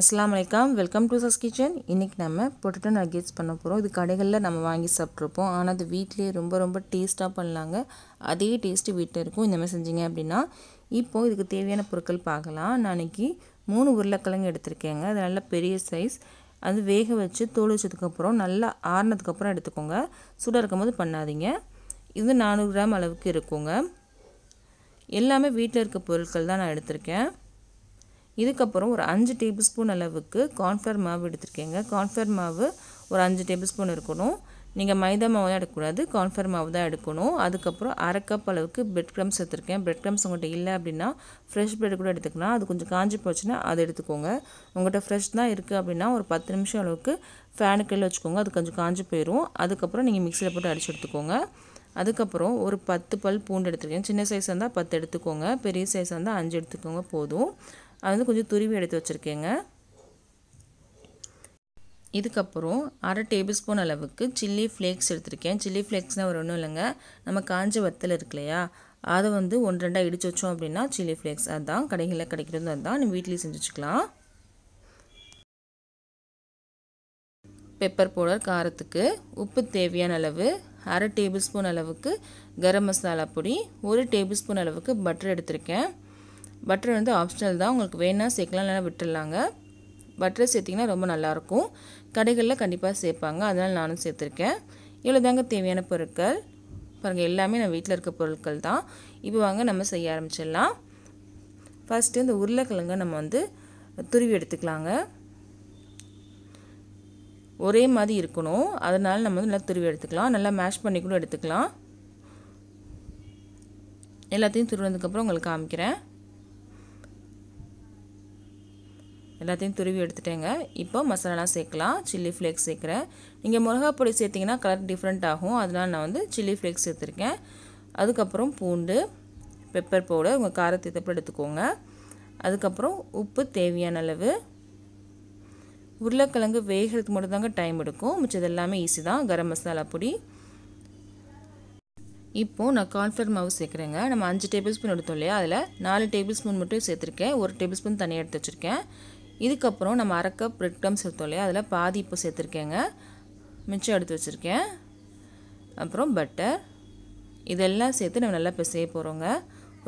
அஸ்லாம் வலைக்கம் welcome to சஸ் kitchen இன்றைக்கி நம்ம பொட்டட்டோ நகேட்ஸ் பண்ண போகிறோம் இது கடைகளில் நம்ம வாங்கி சாப்பிட்ருப்போம் ஆனால் அது வீட்டிலே ரொம்ப ரொம்ப டேஸ்ட்டாக பண்ணலாங்க அதே டேஸ்ட்டு வீட்டில் இருக்கும் இந்த மாதிரி செஞ்சீங்க அப்படின்னா இப்போது இதுக்கு தேவையான பொருட்கள் பார்க்கலாம் நான் இன்றைக்கி மூணு உருளைக்கிழங்கு எடுத்திருக்கேங்க அது நல்ல பெரிய சைஸ் அது வேக வச்சு தோல் வச்சதுக்கப்புறம் நல்லா ஆறினதுக்கப்புறம் எடுத்துக்கோங்க சூடாக இருக்கும்போது பண்ணாதீங்க இது நானூறு கிராம் அளவுக்கு இருக்குங்க எல்லாமே வீட்டில் இருக்க பொருட்கள் தான் நான் எடுத்திருக்கேன் இதுக்கப்புறம் ஒரு அஞ்சு டேபிள் ஸ்பூன் அளவுக்கு கார்ன்ஃப்ளவர் மாவு எடுத்திருக்கேங்க கார்ன்ஃப்ளவர் மாவு ஒரு அஞ்சு டேபிள் ஸ்பூன் இருக்கணும் நீங்கள் மைதா மாவு தான் எடுக்கக்கூடாது கார்ன்ஃபர் மாவு தான் எடுக்கணும் அதுக்கப்புறம் அரை கப் அளவுக்கு பிரெட் க்ரம்ஸ் எடுத்துருக்கேன் பிரெட் க்ரம்ஸ் உங்கள்கிட்ட இல்லை அப்படின்னா ஃப்ரெஷ் பிரெட் கூட எடுத்துக்கலாம் அது கொஞ்சம் காஞ்சி போச்சுன்னா அதை எடுத்துக்கோங்க உங்கள்கிட்ட ஃப்ரெஷ் தான் இருக்குது அப்படின்னா ஒரு பத்து நிமிஷம் அளவுக்கு ஃபேனுக்கெல்லாம் வச்சுக்கோங்க அது கொஞ்சம் காஞ்சி போயிடும் அதுக்கப்புறம் நீங்கள் மிக்சியில் போட்டு அடிச்சு எடுத்துக்கோங்க அதுக்கப்புறம் ஒரு பத்து பல் பூண்டு எடுத்துருக்கேன் சின்ன சைஸாக இருந்தால் பத்து எடுத்துக்கோங்க பெரிய சைஸாக இருந்தால் அஞ்சு எடுத்துக்கோங்க போதும் அது வந்து கொஞ்சம் துருவி எடுத்து வச்சுருக்கேங்க இதுக்கப்புறம் அரை டேபிள் ஸ்பூன் அளவுக்கு சில்லி ஃப்ளேக்ஸ் எடுத்திருக்கேன் சில்லி ஃப்ளேக்ஸ்னால் ஒரு ஒன்றும் இல்லைங்க நம்ம காஞ்ச வத்தல் இருக்கு இல்லையா அதை வந்து ஒன்று ரெண்டாக இடிச்சு வச்சோம் அப்படின்னா சில்லி ஃப்ளேக்ஸ் அதுதான் கடைகளில் கிடைக்கிறது அதுதான் நீங்கள் வீட்லேயும் செஞ்சு வச்சுக்கலாம் பெப்பர் பவுடர் காரத்துக்கு உப்பு தேவையான அளவு அரை டேபிள் ஸ்பூன் அளவுக்கு கரம் மசாலா பொடி ஒரு டேபிள் ஸ்பூன் அளவுக்கு பட்டர் எடுத்திருக்கேன் பட்டர் வந்து ஆப்ஷனல் தான் உங்களுக்கு வேணால் சேர்க்கலாம் இல்லைனா விட்டுடலாங்க பட்டரை சேர்த்திங்கன்னா ரொம்ப நல்லாயிருக்கும் கடைகளில் கண்டிப்பாக சேர்ப்பாங்க அதனால் நானும் சேர்த்துருக்கேன் இவ்வளோ தாங்க தேவையான பொருட்கள் பாருங்கள் எல்லாமே நம்ம வீட்டில் இருக்க பொருட்கள் தான் இப்போ வாங்க நம்ம செய்ய ஆரம்பிச்சிடலாம் ஃபஸ்ட்டு இந்த உருளைக்கிழங்கை நம்ம வந்து துருவி எடுத்துக்கலாங்க ஒரே மாதிரி இருக்கணும் அதனால் நம்ம வந்து நல்லா துருவி எடுத்துக்கலாம் நல்லா மேஷ் பண்ணி கூட எடுத்துக்கலாம் எல்லாத்தையும் துருவினதுக்கப்புறம் உங்களுக்கு காமிக்கிறேன் எல்லாத்தையும் துருவி எடுத்துட்டேங்க இப்போ மசாலாலாம் சேர்க்கலாம் சில்லி ஃப்ளேக்ஸ் சேர்க்குறேன் நீங்கள் மிளகாப்பொடி சேர்த்திங்கன்னா கலர் டிஃப்ரெண்ட் ஆகும் அதனால் நான் வந்து சில்லி ஃப்ளேக்ஸ் சேர்த்துருக்கேன் அதுக்கப்புறம் பூண்டு பெப்பர் பவுடர் உங்கள் காரத்தை தப்பு எடுத்துக்கோங்க அதுக்கப்புறம் உப்பு தேவையான அளவு உருளைக்கிழங்கு வேகிறதுக்கு தாங்க டைம் எடுக்கும் மிச்சது எல்லாமே ஈஸி தான் கரம் மசாலா பொடி இப்போது நான் கார்ன்ஃப்ளவர் மாவு சேர்க்குறேங்க நம்ம அஞ்சு டேபிள் ஸ்பூன் எடுத்தோம் இல்லையா அதில் நாலு டேபிள் ஸ்பூன் மட்டும் சேர்த்துருக்கேன் ஒரு டேபிள் ஸ்பூன் தனியாக எடுத்து வச்சுருக்கேன் இதுக்கப்புறம் நம்ம அரைக்க கப் பிரெட் க்ரம்ஸ் எடுத்தோம் இல்லையா அதில் பாதி இப்போ சேர்த்துருக்கேங்க மிச்சம் எடுத்து வச்சுருக்கேன் அப்புறம் பட்டர் இதெல்லாம் சேர்த்து நம்ம நல்லா பிசைய போகிறோங்க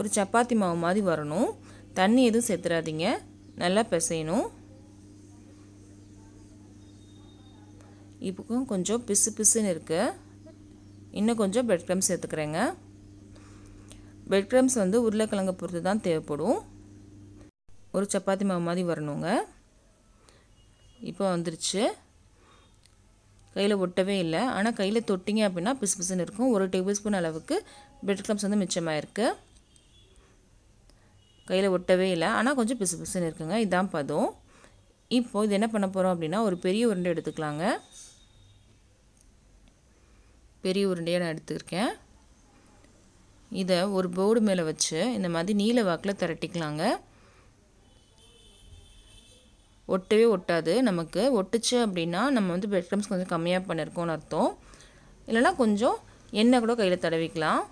ஒரு சப்பாத்தி மாவு மாதிரி வரணும் தண்ணி எதுவும் சேர்த்துடாதீங்க நல்லா பிசையணும் இப்போ கொஞ்சம் பிசு பிசுன்னு இருக்குது இன்னும் கொஞ்சம் பிரெட் க்ரம்ஸ் சேர்த்துக்கிறேங்க பிரெட் க்ரம்ஸ் வந்து உருளைக்கிழங்கு பொறுத்து தான் தேவைப்படும் ஒரு சப்பாத்தி மாவு மாதிரி வரணுங்க இப்போ வந்துருச்சு கையில் ஒட்டவே இல்லை ஆனால் கையில் தொட்டிங்க அப்படின்னா பிசு பிசுன்னு இருக்கும் ஒரு டேபிள் ஸ்பூன் அளவுக்கு பிரெட் க்ரம்ஸ் வந்து மிச்சமாக இருக்குது கையில் ஒட்டவே இல்லை ஆனால் கொஞ்சம் பிசு பிசுன்னு இருக்குங்க இதுதான் பதம் இப்போது இது என்ன பண்ண போகிறோம் அப்படின்னா ஒரு பெரிய உருண்டை எடுத்துக்கலாங்க பெரிய உருண்டையை நான் எடுத்துருக்கேன் இதை ஒரு போர்டு மேலே வச்சு இந்த மாதிரி நீல வாக்கில் திரட்டிக்கலாங்க ஒட்டவே ஒட்டாது நமக்கு ஒட்டுச்சு அப்படின்னா நம்ம வந்து பிரெட் க்ரம்ஸ் கொஞ்சம் கம்மியாக பண்ணியிருக்கோம்னு அர்த்தம் இல்லைனா கொஞ்சம் எண்ணெய் கூட கையில் தடவிக்கலாம்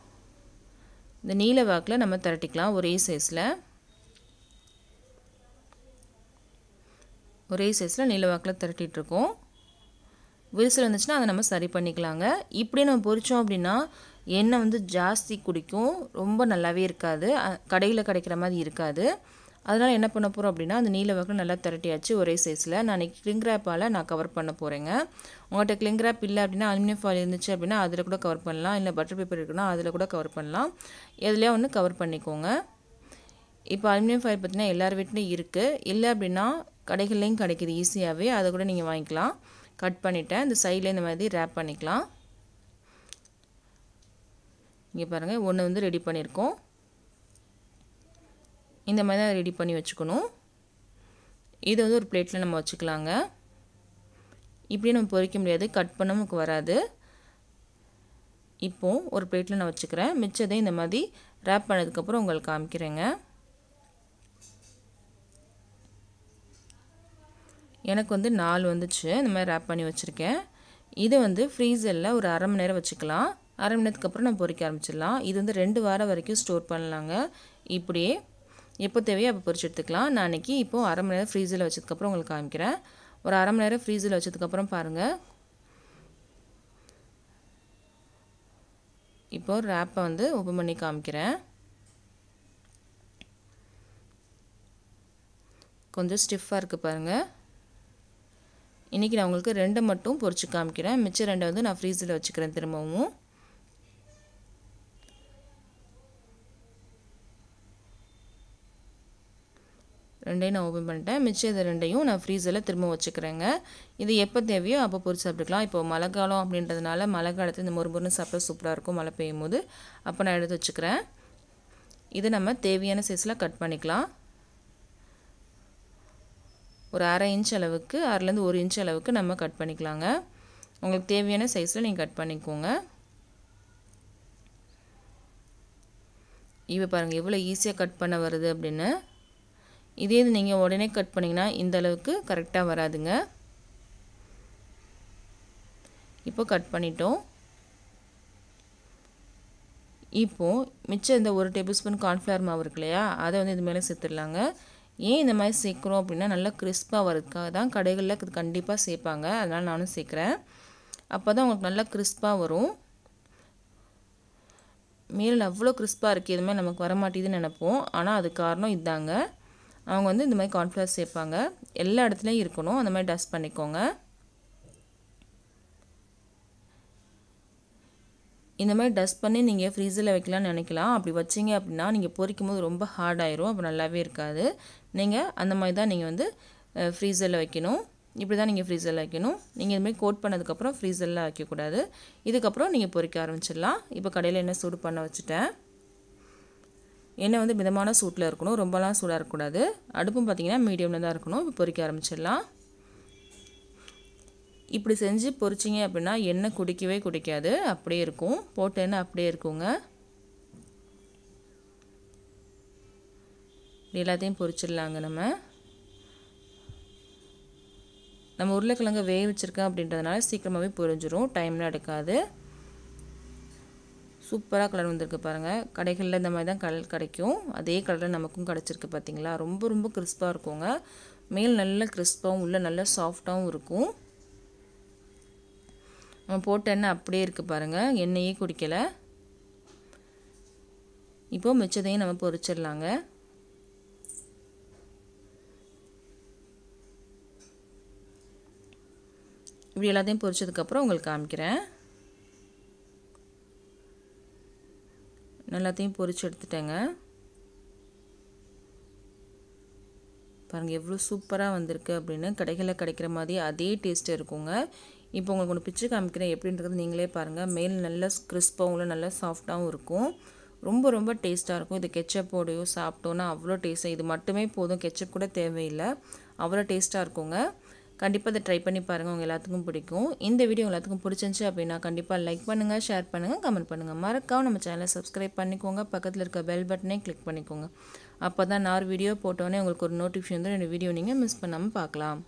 இந்த நீல வாக்கில் நம்ம திரட்டிக்கலாம் ஒரே சைஸில் ஒரே சைஸில் நீல வாக்கில் திரட்டிகிட்ருக்கோம் விரிசல் இருந்துச்சுன்னா அதை நம்ம சரி பண்ணிக்கலாங்க இப்படியே நம்ம பொறிச்சோம் அப்படின்னா எண்ணெய் வந்து ஜாஸ்தி குடிக்கும் ரொம்ப நல்லாவே இருக்காது கடையில் கிடைக்கிற மாதிரி இருக்காது அதனால் என்ன பண்ண போகிறோம் அப்படின்னா அந்த நீல வகை நல்லா திரட்டியாச்சு ஒரே சைஸில் நான் கிளிங் ரேப்பால் நான் கவர் பண்ண போகிறேங்க உங்கள்கிட்ட கிளிங் ரேப் இல்லை அப்படின்னா அலுமினியம் ஃபாயில் இருந்துச்சு அப்படின்னா அதில் கூட கவர் பண்ணலாம் இல்லை பட்டர் பேப்பர் இருக்குன்னா அதில் கூட கவர் பண்ணலாம் எதுலேயே ஒன்று கவர் பண்ணிக்கோங்க இப்போ அலுமினியம் ஃபாயில் பார்த்திங்கன்னா எல்லார் வீட்லேயும் இருக்குது இல்லை அப்படின்னா கடைகள்லேயும் கிடைக்கிது ஈஸியாகவே அதை கூட நீங்கள் வாங்கிக்கலாம் கட் பண்ணிவிட்டேன் இந்த சைடில் இந்த மாதிரி ரேப் பண்ணிக்கலாம் இங்கே பாருங்கள் ஒன்று வந்து ரெடி பண்ணியிருக்கோம் இந்த மாதிரி தான் ரெடி பண்ணி வச்சுக்கணும் இதை வந்து ஒரு பிளேட்டில் நம்ம வச்சுக்கலாங்க இப்படியே நம்ம பொறிக்க முடியாது கட் பண்ண நமக்கு வராது இப்போது ஒரு பிளேட்டில் நான் வச்சுக்கிறேன் மிச்சதை இந்த மாதிரி ரேப் பண்ணதுக்கப்புறம் உங்களுக்கு காமிக்கிறேங்க எனக்கு வந்து நாலு வந்துச்சு இந்த மாதிரி ரேப் பண்ணி வச்சுருக்கேன் இதை வந்து ஃப்ரீசரில் ஒரு அரை மணி நேரம் வச்சுக்கலாம் அரை மணி நேரத்துக்கு அப்புறம் நம்ம பொறிக்க ஆரம்பிச்சிடலாம் இது வந்து ரெண்டு வாரம் வரைக்கும் ஸ்டோர் பண்ணலாங்க இப்படியே எப்போ தேவையோ அப்போ பொறிச்சு எடுத்துக்கலாம் நான் அன்றைக்கி இப்போது அரை மணி நேரம் ஃப்ரீஸில் வச்சதுக்கப்புறம் உங்களுக்கு காமிக்கிறேன் ஒரு அரை மணி நேரம் ஃப்ரீஸில் வச்சதுக்கப்புறம் பாருங்கள் இப்போது ரேப்பை வந்து ஓப்பன் பண்ணி காமிக்கிறேன் கொஞ்சம் ஸ்டிஃபாக இருக்குது பாருங்கள் இன்றைக்கி நான் உங்களுக்கு ரெண்டை மட்டும் பொறிச்சு காமிக்கிறேன் மிச்சம் ரெண்டை வந்து நான் ஃப்ரீஸில் வச்சுக்கிறேன் திரும்பவும் ரெண்டையும் நான் ஓப்பன் பண்ணிட்டேன் மிச்சம் இது ரெண்டையும் நான் ஃப்ரீசரில் திரும்ப வச்சுக்கிறேங்க இது எப்போ தேவையோ அப்போ பொறிச்சு சாப்பிட்டுக்கலாம் இப்போ மழை காலம் அப்படின்றதுனால மழை காலத்தில் இந்த மொறுமொறுன்னு சாப்பிட்டா சூப்பராக இருக்கும் மழை பெய்யும் போது அப்போ நான் எடுத்து வச்சுக்கிறேன் இது நம்ம தேவையான சைஸில் கட் பண்ணிக்கலாம் ஒரு அரை இன்ச் அளவுக்கு அரைலேருந்து ஒரு இன்ச் அளவுக்கு நம்ம கட் பண்ணிக்கலாங்க உங்களுக்கு தேவையான சைஸில் நீங்கள் கட் பண்ணிக்கோங்க இப்போ பாருங்கள் எவ்வளோ ஈஸியாக கட் பண்ண வருது அப்படின்னு இதே இது நீங்கள் உடனே கட் பண்ணிங்கன்னா இந்த அளவுக்கு கரெக்டாக வராதுங்க இப்போ கட் பண்ணிட்டோம் இப்போது மிச்சம் இந்த ஒரு டேபிள் ஸ்பூன் கார்ன்ஃப்ளவர் மாவு இருக்கு இல்லையா அதை வந்து இது மேலே சேர்த்துடலாங்க ஏன் இந்த மாதிரி சேர்க்குறோம் அப்படின்னா நல்லா கிறிஸ்பாக வரதுக்காக தான் கடைகளில் இது கண்டிப்பாக சேர்ப்பாங்க அதனால் நானும் சேர்க்குறேன் அப்போ தான் உங்களுக்கு நல்லா கிறிஸ்பாக வரும் மேலே அவ்வளோ கிறிஸ்பாக இருக்குது எதுவுமே நமக்கு வரமாட்டேதுன்னு நினப்போம் ஆனால் அது காரணம் இதாங்க அவங்க வந்து இந்த மாதிரி கார்ன்ஃப்ளவர் சேர்ப்பாங்க எல்லா இடத்துலையும் இருக்கணும் அந்த மாதிரி டஸ்ட் பண்ணிக்கோங்க இந்த மாதிரி டஸ்ட் பண்ணி நீங்கள் ஃப்ரீஸில் வைக்கலாம்னு நினைக்கலாம் அப்படி வச்சிங்க அப்படின்னா நீங்கள் பொறிக்கும் போது ரொம்ப ஹார்டாயிரும் அப்போ நல்லாவே இருக்காது நீங்கள் அந்த மாதிரி தான் நீங்கள் வந்து ஃப்ரீசரில் வைக்கணும் இப்படி தான் நீங்கள் ஃப்ரீசரில் வைக்கணும் நீங்கள் இதுமாதிரி கோட் பண்ணதுக்கப்புறம் ஃப்ரீசரில் வைக்கக்கூடாது இதுக்கப்புறம் நீங்கள் பொறிக்க ஆரம்பிச்சிடலாம் இப்போ கடையில் என்ன சூடு பண்ண வச்சுட்டேன் எண்ணெய் வந்து மிதமான சூட்டில் இருக்கணும் ரொம்பலாம் சூடாக இருக்கக்கூடாது அடுப்பும் பார்த்திங்கன்னா மீடியமில் தான் இருக்கணும் இப்போ பொறிக்க ஆரம்பிச்சிடலாம் இப்படி செஞ்சு பொறிச்சிங்க அப்படின்னா எண்ணெய் குடிக்கவே குடிக்காது அப்படியே இருக்கும் போட்ட எண்ணெய் அப்படியே இருக்குங்க எல்லாத்தையும் பொறிச்சிடலாங்க நம்ம நம்ம உருளைக்கிழங்கு வேக வச்சுருக்கோம் அப்படின்றதுனால சீக்கிரமாகவே பொரிஞ்சிரும் டைம்லாம் எடுக்காது சூப்பராக கலர் வந்திருக்கு பாருங்கள் கடைகளில் இந்த மாதிரி தான் கலர் கிடைக்கும் அதே கலரில் நமக்கும் கிடச்சிருக்கு பார்த்திங்களா ரொம்ப ரொம்ப கிறிஸ்பாக இருக்குங்க மேல் நல்ல கிறிஸ்பாகவும் உள்ளே நல்ல சாஃப்டாகவும் இருக்கும் நம்ம போட்ட எண்ணெய் அப்படியே இருக்குது பாருங்கள் எண்ணெயே குடிக்கலை இப்போது மிச்சதையும் நம்ம பொறிச்சிடலாங்க இப்படி எல்லாத்தையும் பொரிச்சதுக்கப்புறம் உங்களுக்கு காமிக்கிறேன் எல்லாத்தையும் பொறிச்சு எடுத்துட்டேங்க பாருங்கள் எவ்வளோ சூப்பராக வந்திருக்கு அப்படின்னு கடைகளில் கிடைக்கிற மாதிரி அதே டேஸ்ட்டு இருக்குங்க இப்போ உங்களுக்கு ஒன்று பிச்சு காமிக்கிறேன் எப்படின்றது நீங்களே பாருங்கள் மேல் நல்லா கிறிஸ்பாகவும் நல்லா சாஃப்டாகவும் இருக்கும் ரொம்ப ரொம்ப டேஸ்ட்டாக இருக்கும் இது கெச்சப்போடையோ சாப்பிட்டோன்னா அவ்வளோ டேஸ்ட்டாக இது மட்டுமே போதும் கெச்சப் கூட தேவையில்லை அவ்வளோ டேஸ்ட்டாக இருக்குங்க கண்டிப்பாக அதை ட்ரை பண்ணி பாருங்கள் உங்கள் எல்லாத்துக்கும் பிடிக்கும் இந்த வீடியோ எல்லாத்துக்கும் பிடிச்சிருந்துச்சி அப்படின்னா கண்டிப்பாக லைக் பண்ணுங்கள் ஷேர் பண்ணுங்கள் கமெண்ட் பண்ணுங்கள் மறக்காமல் நம்ம சேனலை சப்ஸ்கிரைப் பண்ணிக்கோங்க பக்கத்தில் இருக்க பெல் பட்டனே கிளிக் பண்ணிக்கோங்க அப்போ தான் நான் வீடியோ போட்டோன்னே உங்களுக்கு ஒரு நோட்டிஃபிகேஷன் வந்து என்னோடய வீடியோ நீங்கள் மிஸ் பண்ணாமல் பார்க்கலாம்